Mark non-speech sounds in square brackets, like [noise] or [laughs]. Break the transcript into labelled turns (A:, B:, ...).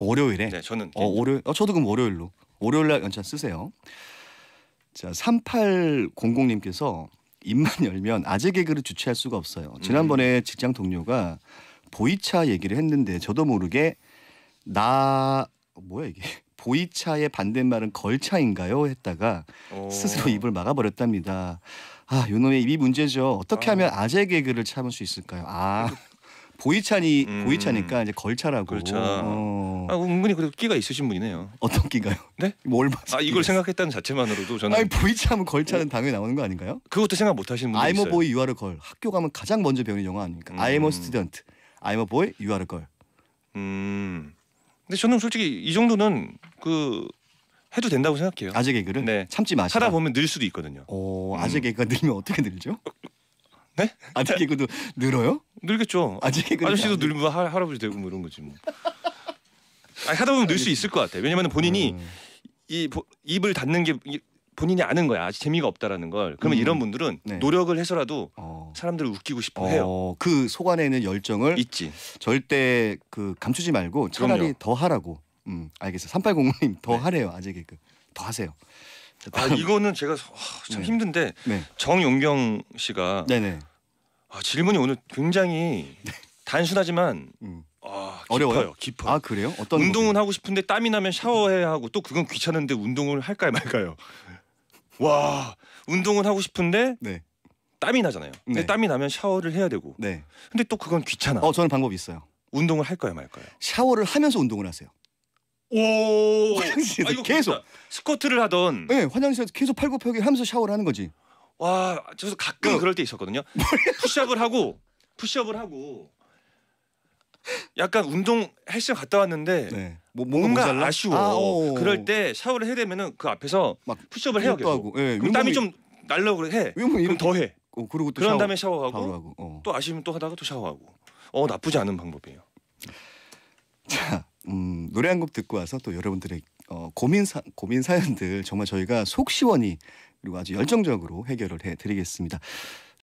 A: 월요일에. 네, 저는 어, 월요 어, 저도 그럼 월요일로. 월요일 날 연차 쓰세요. 자, 3800님께서 입만 열면 아재 개그를 주체할 수가 없어요. 지난번에 음. 직장 동료가 보이차 얘기를 했는데 저도 모르게 나 뭐야 이게 [laughs] 보이차의 반대말은 걸차인가요? 했다가 오. 스스로 입을 막아버렸답니다. 아, 요놈의 입이 문제죠. 어떻게 아. 하면 아재 개그를 참을 수 있을까요? 아, 보이차니 음. 보이차니까 이제 걸차라고. 걸차. 어. 아, 은근히 그래도 끼가 있으신 분이네요. 어떤 끼가요? 네?
B: 뭘 뭐 봤어? 아 이걸 생각했다는 자체만으로도 저는 아니
A: 보이지 않면 걸차는 당연히 나오는 거 아닌가요? 그것도 생각 못 하시는 분이 있어요. I'm a boy, you 학교 가면 가장 먼저 배우는 영화 아닙니까? 음. I'm a student. I'm a b o 음. 근데
B: 저는 솔직히 이 정도는 그 해도 된다고 생각해요. 아재 개그를 네. 참지 마시라. 하다 보면 늘 수도 있거든요. 오, 아재 음. 개그가 늘면 어떻게 늘죠? 네? 아재 개그도 늘어요? 늘겠죠. 아재 개그 아저씨도 늘면 할아버지 되고 뭐 이런 거지 뭐. 아니, 하다 보면 늘 수 있을 것 같아요. 왜냐면 본인이 음. 이 보, 입을 닫는 게 본인이 아는 거야. 아직 재미가 없다라는 걸. 그러면 음. 이런 분들은 네. 노력을 해서라도 어. 사람들을 웃기고 싶어 해요.
A: 어, 그속 안에 있는 열정을 있지. 절대 그 감추지 말고 차라리 그럼요. 더 하라고. 음, 알겠어 3805님 더 네. 하래요. 아재개그.
B: 더 하세요. 아 이거는 제가 서- 참 네. 힘든데 네. 정용경 씨가 네네. 아, 질문이 오늘 굉장히 네. 단순하지만 음. 어려워요? 깊어요. 깊어요. 아 그래요? 어떤 운동은 하고 싶은데 땀이 나면 샤워해야 하고 또 그건 귀찮은데 운동을 할까요 말까요? [laughs] 와 운동은 하고 싶은데 네. 땀이 나잖아요. 근데 네. 땀이 나면 샤워를 해야 되고. 네. 근데 또 그건 귀찮아. 어 저는 방법이 있어요. 운동을 할까요 말까요? 샤워를 하면서 운동을 하세요. 오 화장실에서 아, 계속 그렇다. 스쿼트를 하던. 네 화장실에서 계속 팔굽혀기 하면서 샤워를 하는 거지. 와 저도 가끔 그... 그럴 때 있었거든요. 푸시업을 하고 푸시업을 하고 약간 운동 헬스장 갔다 왔는데 네. 뭐 뭔가 모자라? 아쉬워. 아, 어, 어. 그럴 때 샤워를 해야 되면은 그 앞에서 막 푸시업을 해야 계속. 하고. 예, 그럼 땀이 좀 날려고 라 해. 그럼 이렇게- 더 해. 어, 그리고 또 그런 샤워, 다음에 샤워하고 하고. 어. 또 아쉬우면 또 하다가 또 샤워하고. 어 나쁘지 않은 방법이에요.
A: 자, 음, 노래 한 곡 듣고 와서 또 여러분들의 어, 고민 사, 고민 사연들 정말 저희가 속 시원히 그리고 아주 열정적으로 해결을 해 드리겠습니다.